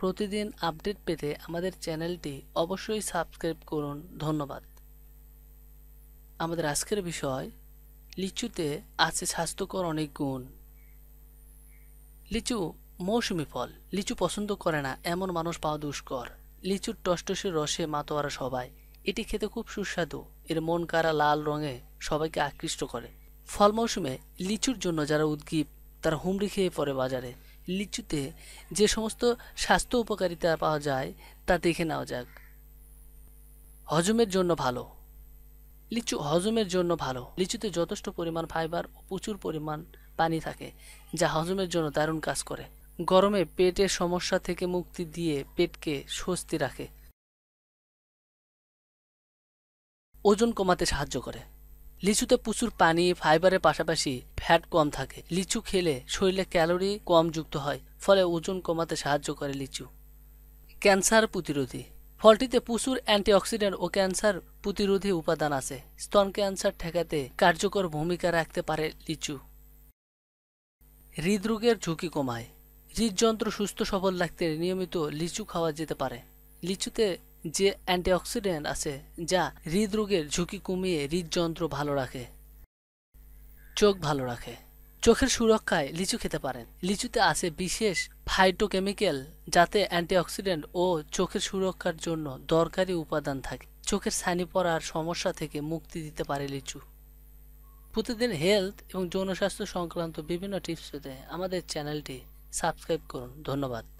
প্রতিদিন আপডেট পেতে আমাদের চ্যানেলটি অবশ্যই সাবস্ক্রাইব করুন ধন্যবাদ আমাদের আজকের বিষয় লিচুতে আছে স্বাস্থ্যকর অনেক গুণ লিচু মৌসুমি ফল লিচু পছন্দ করে না এমন মানুষ পাওয়া দুষ্কর লিচুর টসটসের রসে মাতোয়ারা সবাই এটি খেতে খুব সুস্বাদু এর মন কারা লাল রঙে সবাইকে আকৃষ্ট করে ফল মৌসুমে লিচুর জন্য যারা উদ্গীব তারা হুমড়ি খেয়ে পড়ে বাজারে লিচুতে যে সমস্ত স্বাস্থ্য উপকারিতা পাওয়া যায় তা দেখে নেওয়া যাক হজমের জন্য ভালো লিচু হজমের জন্য ভালো লিচুতে যথেষ্ট পরিমাণ ফাইবার ও প্রচুর পরিমাণ পানি থাকে যা হজমের জন্য দারুণ কাজ করে গরমে পেটের সমস্যা থেকে মুক্তি দিয়ে পেটকে স্বস্তি রাখে ওজন কমাতে সাহায্য করে লিচুতে প্রচুর পানি ফাইবারের পাশাপাশি ফ্যাট কম থাকে লিচু খেলে শরীরে ক্যালোরি কম যুক্ত হয় ফলে ওজন কমাতে সাহায্য করে লিচু ক্যান্সার প্রতিরোধী ফলটিতে প্রচুর অ্যান্টিঅক্সিডেন্ট ও ক্যান্সার প্রতিরোধী উপাদান আছে স্তন ক্যান্সার ঠেকাতে কার্যকর ভূমিকা রাখতে পারে লিচু হৃদরোগের ঝুঁকি কমায় হৃদযন্ত্র সুস্থ সবল রাখতে নিয়মিত লিচু খাওয়া যেতে পারে লিচুতে যে অ্যান্টিঅক্সিডেন্ট আছে যা হৃদরোগের ঝুঁকি কমিয়ে হৃদযন্ত্র ভালো রাখে চোখ ভালো রাখে চোখের সুরক্ষায় লিচু খেতে পারেন লিচুতে আছে বিশেষ ফাইটোকেমিক্যাল যাতে অ্যান্টিঅক্সিডেন্ট ও চোখের সুরক্ষার জন্য দরকারি উপাদান থাকে চোখের সানি পড়ার সমস্যা থেকে মুক্তি দিতে পারে লিচু প্রতিদিন হেলথ এবং যৌনস্বাস্থ্য সংক্রান্ত বিভিন্ন টিপস পেতে আমাদের চ্যানেলটি সাবস্ক্রাইব করুন ধন্যবাদ